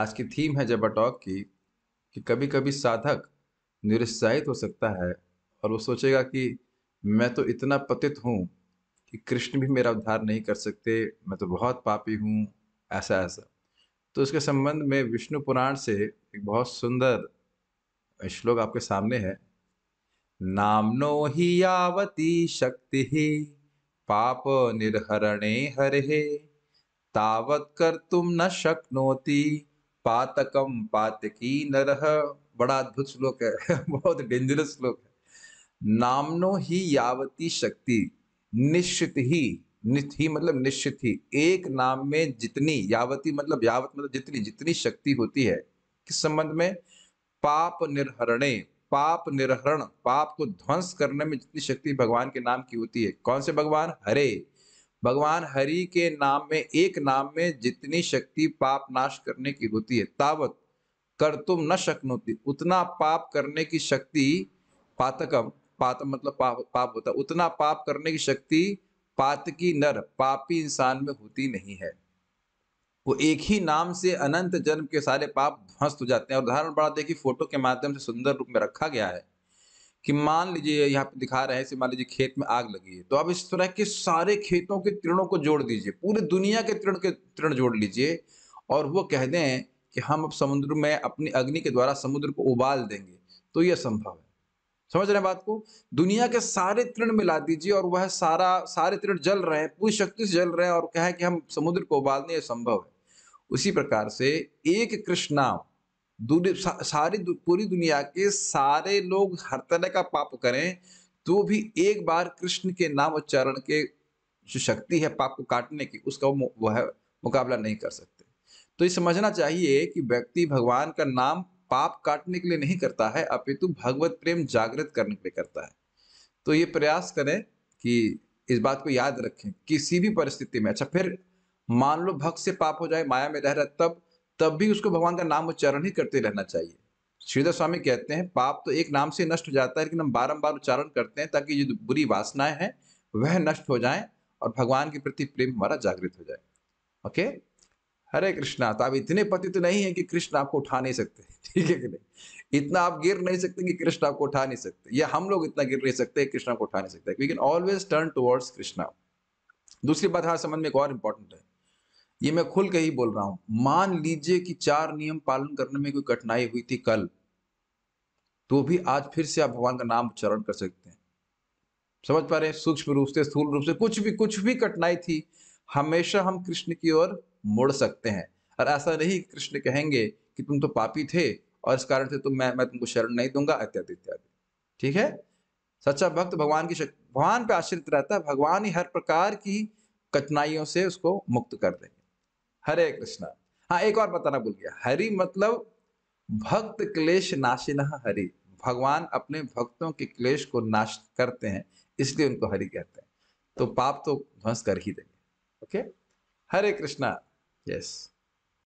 आज की थीम है जब टॉक की कि कभी कभी साधक निरुत्साहित हो सकता है और वो सोचेगा कि मैं तो इतना पतित हूँ कि कृष्ण भी मेरा उद्धार नहीं कर सकते मैं तो बहुत पापी हूँ ऐसा ऐसा तो इसके संबंध में विष्णु पुराण से एक बहुत सुंदर श्लोक आपके सामने है नामनो ही यावती शक्ति ही पाप निर्हरणे हरे तावत कर तुम न शक्नोती पातकम पातकी नरह बड़ा अद्भुत श्लोक है बहुत डेंजरस श्लोक है नामनो ही यावती शक्ति निश्चित ही नित ही मतलब निश्चित ही एक नाम में जितनी यावती मतलब यावत मतलब जितनी जितनी शक्ति होती है किस संबंध में पाप निर्हरणे पाप निर्हरण पाप को ध्वंस करने में जितनी शक्ति भगवान के नाम की होती है कौन से भगवान हरे भगवान हरि के नाम में एक नाम में जितनी शक्ति पाप नाश करने की होती है तावत कर तुम न शक्नोती उतना पाप करने की शक्ति पातकम पात मतलब पाप पाप होता उतना पाप करने की शक्ति पात की नर पापी इंसान में होती नहीं है वो एक ही नाम से अनंत जन्म के सारे पाप ध्वस्त हो जाते हैं और उदाहरण बड़ा देखिए फोटो के माध्यम से सुंदर रूप में रखा गया है कि मान लीजिए यहाँ पे दिखा रहे हैं कि मान लीजिए खेत में आग लगी है तो आप इस तरह के सारे खेतों के तृणों को जोड़ दीजिए पूरी दुनिया के तृण के तृण जोड़ लीजिए और वो कह दें कि हम अब समुद्र में अपनी अग्नि के द्वारा समुद्र को उबाल देंगे तो यह संभव है समझ रहे हैं बात को दुनिया के सारे तृण मिला दीजिए और वह सारा सारे तृण जल रहे हैं पूरी शक्ति से जल रहे हैं और कहें कि हम समुद्र को उबालने यह संभव है उसी प्रकार से एक कृष्ण सारी पूरी दुनिया के सारे लोग हर तरह का पाप करें तो भी एक बार कृष्ण के नाम उच्चारण के जो शक्ति है पाप को काटने की उसका वो वह मुकाबला नहीं कर सकते तो ये समझना चाहिए कि व्यक्ति भगवान का नाम पाप काटने के लिए नहीं करता है अपितु भगवत प्रेम जागृत करने के लिए करता है तो ये प्रयास करें कि इस बात को याद रखें किसी भी परिस्थिति में अच्छा फिर मान लो भक्त से पाप हो जाए माया में रह रहा तब तब भी उसको भगवान का नाम उच्चारण ही करते रहना चाहिए श्रीधर स्वामी कहते हैं पाप तो एक नाम से नष्ट हो जाता है लेकिन हम बारम्बार उच्चारण करते हैं ताकि जो बुरी वासनाएं हैं वह नष्ट हो जाए और भगवान के प्रति प्रेम हमारा जागृत हो जाए ओके हरे कृष्णा तो आप इतने पति तो नहीं है कि कृष्ण आपको उठा नहीं सकते ठीक है कि नहीं इतना आप गिर नहीं सकते कि कृष्ण आपको उठा नहीं सकते या हम लोग इतना गिर नहीं सकते कृष्णा को उठा नहीं सकते we can always turn towards Krishna दूसरी बात हमारे संबंध में एक और इम्पोर्टेंट है ये मैं खुल के ही बोल रहा हूं मान लीजिए कि चार नियम पालन करने में कोई कठिनाई हुई थी कल तो भी आज फिर से आप भगवान का नाम उच्चारण कर सकते हैं समझ पा रहे हैं सूक्ष्म रूप से स्थूल रूप से कुछ भी कुछ भी कठिनाई थी हमेशा हम कृष्ण की ओर मुड़ सकते हैं और ऐसा नहीं कृष्ण कहेंगे कि तुम तो पापी थे और इस कारण से तुम मैं मैं तुमको शरण नहीं दूंगा इत्यादि इत्यादि ठीक है सच्चा भक्त भगवान की भगवान पे आश्रित रहता है भगवान ही हर प्रकार की कठिनाइयों से उसको मुक्त कर दे हरे कृष्णा हाँ एक और बताना भूल गया हरि मतलब भक्त क्लेश नाशिना हरि भगवान अपने भक्तों के क्लेश को नाश करते हैं इसलिए उनको हरि कहते हैं तो पाप तो ध्वंस कर ही देंगे ओके हरे कृष्णा यस